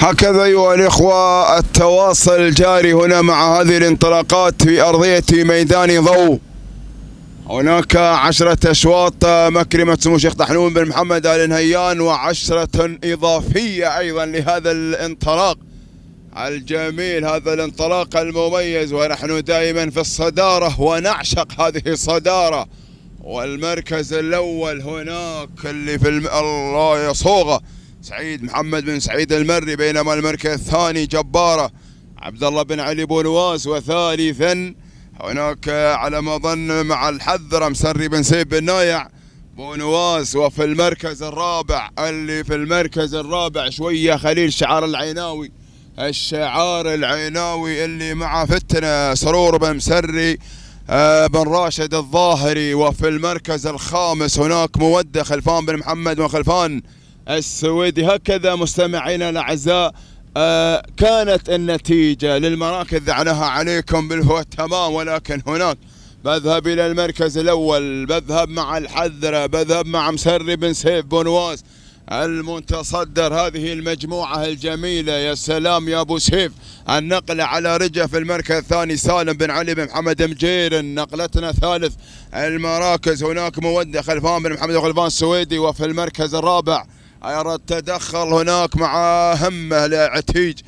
هكذا أيها الإخوة التواصل الجاري هنا مع هذه الانطلاقات في أرضية ميدان ضوء هناك عشرة أشواط مكرمة سمو الشيخ طحنون بن محمد آل نهيان وعشرة إضافية أيضا لهذا الانطلاق الجميل هذا الانطلاق المميز ونحن دائما في الصدارة ونعشق هذه الصدارة والمركز الأول هناك اللي في الم... الله يصوغه سعيد محمد بن سعيد المري بينما المركز الثاني جبارة عبد الله بن علي بونواس وثالثا هناك على ما أظن مع الحذرة مسري بن سيب بن نايع بونواس وفي المركز الرابع اللي في المركز الرابع شوية خليل شعار العيناوي الشعار العيناوي اللي مع فتنة سرور بن مسري آه، بن راشد الظاهري وفي المركز الخامس هناك مودة خلفان بن محمد وخلفان السويدي هكذا مستمعينا الاعزاء آه كانت النتيجة للمراكز عنها عليكم بالهو تمام ولكن هناك بذهب إلى المركز الأول بذهب مع الحذرة بذهب مع مسري بن سيف بونواز المتصدر هذه المجموعة الجميلة يا سلام يا أبو سيف النقلة على رجع في المركز الثاني سالم بن علي بن محمد مجير نقلتنا ثالث المراكز هناك مودة خلفان بن محمد خلفان السويدي وفي المركز الرابع أراد تدخل هناك مع همه لعتيج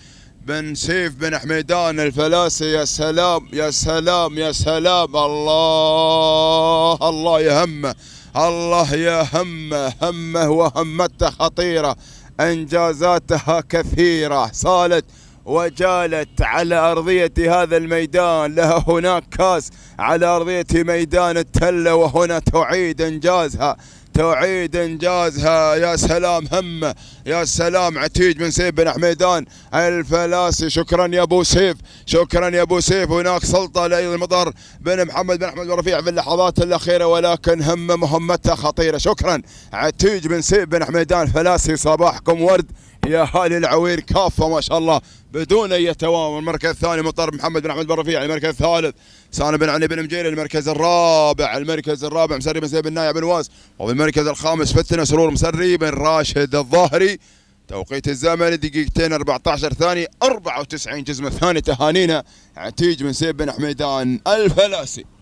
بن سيف بن حميدان الفلاسي يا سلام يا سلام يا سلام الله الله يهمه الله يا همه همه وهمته خطيرة إنجازاتها كثيرة صالت وجالت على أرضية هذا الميدان لها هناك كاس على أرضية ميدان التلة وهنا تعيد إنجازها توعيد انجازها يا سلام همه يا سلام عتيج بن سيف بن حميدان الفلاسي شكرا يا ابو سيف شكرا يا ابو سيف هناك سلطه لايض مطر بن محمد بن احمد ورفيع في اللحظات الاخيره ولكن همه مهمتها خطيره شكرا عتيج بن سيف بن حميدان فلاسي صباحكم ورد يا هالي العوير كافه ما شاء الله بدون اي توامل المركز الثاني مطر محمد بن احمد بن رفيع المركز الثالث سالم بن علي بن مجيري المركز الرابع المركز الرابع مسري بن سيد بن نايع بن واس وبالمركز الخامس فتنه سرور مسري بن راشد الظاهري توقيت الزمن دقيقتين 14 ثانية 94 جزمة ثانية تهانينا عتيج بن سيف بن حميدان الفلاسي